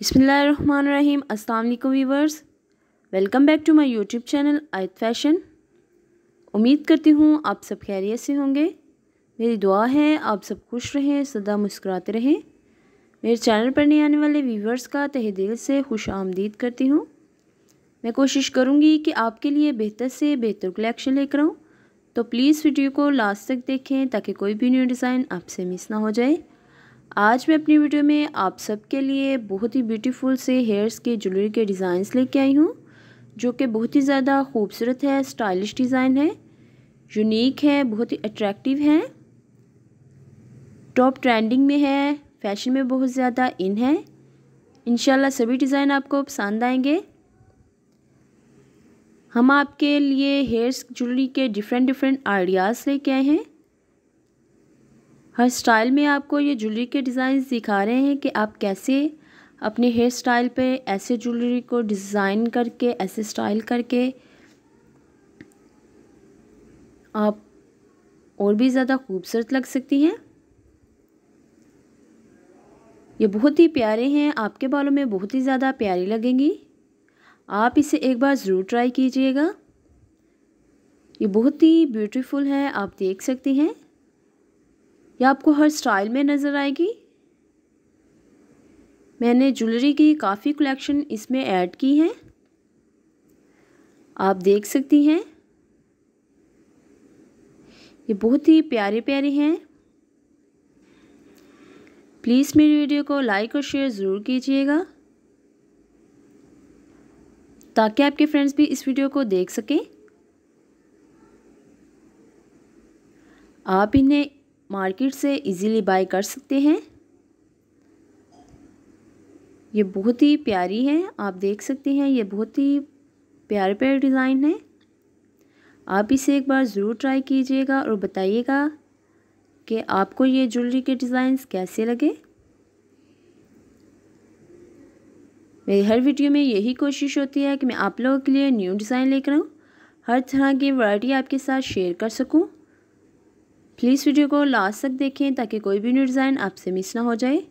बिसमीम अल्लाम viewers welcome back to my YouTube channel Ayat fashion उम्मीद करती हूँ आप सब खैरियत से होंगे मेरी दुआ है आप सब खुश रहें सदा मुस्कुराते रहें मेरे चैनल पर नए आने वाले व्यूवर्स का तहे दिल से खुश आमदीद करती हूँ मैं कोशिश करूँगी कि आपके लिए बेहतर से बेहतर कलेक्शन लेकर आऊँ तो प्लीज़ वीडियो को लास्ट तक देखें ताकि कोई भी न्यू डिज़ाइन आपसे मिस ना हो जाए आज मैं अपनी वीडियो में आप सबके लिए बहुत ही ब्यूटीफुल से हेयर्स के ज्वेलरी के डिज़ाइंस लेके आई हूँ जो कि बहुत ही ज़्यादा खूबसूरत है स्टाइलिश डिज़ाइन है यूनिक है बहुत ही अट्रैक्टिव है टॉप ट्रेंडिंग में है फैशन में बहुत ज़्यादा इन है इनशाला सभी डिज़ाइन आपको पसंद आएंगे हम आपके लिए हेयर्स ज्वेलरी के डिफरेंट डिफरेंट आइडियाज़ लेके आए हैं हर स्टाइल में आपको ये ज्वेलरी के डिज़ाइन दिखा रहे हैं कि आप कैसे अपने हेयर स्टाइल पे ऐसे ज्वेलरी को डिज़ाइन करके ऐसे स्टाइल करके आप और भी ज़्यादा खूबसूरत लग सकती हैं ये बहुत ही प्यारे हैं आपके बालों में बहुत ही ज़्यादा प्यारी लगेंगी आप इसे एक बार ज़रूर ट्राई कीजिएगा ये बहुत ही ब्यूटीफुल है आप देख सकती हैं यह आपको हर स्टाइल में नज़र आएगी मैंने ज्वेलरी की काफ़ी कलेक्शन इसमें ऐड की है आप देख सकती हैं ये बहुत ही प्यारे प्यारे हैं प्लीज़ मेरी वीडियो को लाइक और शेयर ज़रूर कीजिएगा ताकि आपके फ्रेंड्स भी इस वीडियो को देख सकें आप इन्हें मार्केट से इजीली बाय कर सकते हैं ये बहुत ही प्यारी है आप देख सकते हैं ये बहुत ही प्यारे प्यारे डिज़ाइन है आप इसे एक बार ज़रूर ट्राई कीजिएगा और बताइएगा कि आपको ये ज्वेलरी के डिज़ाइन कैसे लगे मेरी हर वीडियो में यही कोशिश होती है कि मैं आप लोगों के लिए न्यू डिज़ाइन लेकर आऊँ हर तरह की वैरायटी आपके साथ शेयर कर सकूँ प्लीज़ वीडियो को लास्ट तक देखें ताकि कोई भी न्यू डिज़ाइन आपसे मिस ना हो जाए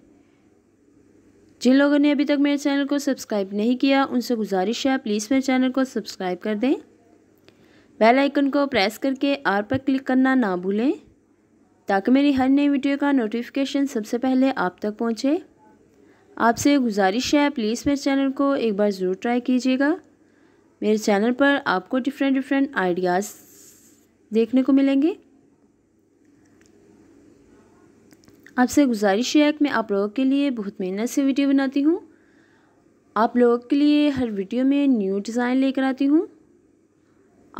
जिन लोगों ने अभी तक मेरे चैनल को सब्सक्राइब नहीं किया उनसे गुजारिश है प्लीज़ मेरे चैनल को सब्सक्राइब कर दें बेल आइकन को प्रेस करके आर पर क्लिक करना ना भूलें ताकि मेरी हर नई वीडियो का नोटिफिकेशन सबसे पहले आप तक पहुँचे आपसे गुजारिश है प्लीज़ मेरे चैनल को एक बार ज़रूर ट्राई कीजिएगा मेरे चैनल पर आपको डिफरेंट डिफरेंट आइडियाज़ देखने को मिलेंगे आपसे गुजारिश है कि मैं आप लोगों के लिए बहुत मेहनत से वीडियो बनाती हूँ आप लोगों के लिए हर वीडियो में न्यू डिज़ाइन लेकर आती हूँ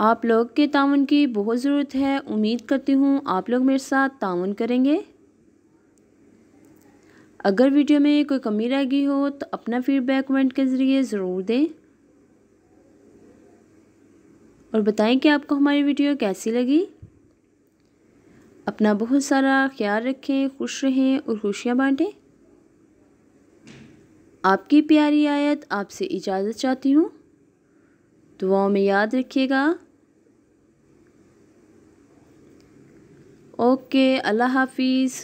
आप लोग के ताउन की बहुत ज़रूरत है उम्मीद करती हूँ आप लोग मेरे साथ ताउन करेंगे अगर वीडियो में कोई कमी रह गई हो तो अपना फीडबैक कमेंट के ज़रिए ज़रूर दें और बताएं कि आपको हमारी वीडियो कैसी लगी अपना बहुत सारा ख्याल रखें खुश रहें और खुशियाँ बांटें आपकी प्यारी आयत आपसे इजाज़त चाहती हूँ दुआओं में याद रखिएगा ओके अल्लाह हाफिज़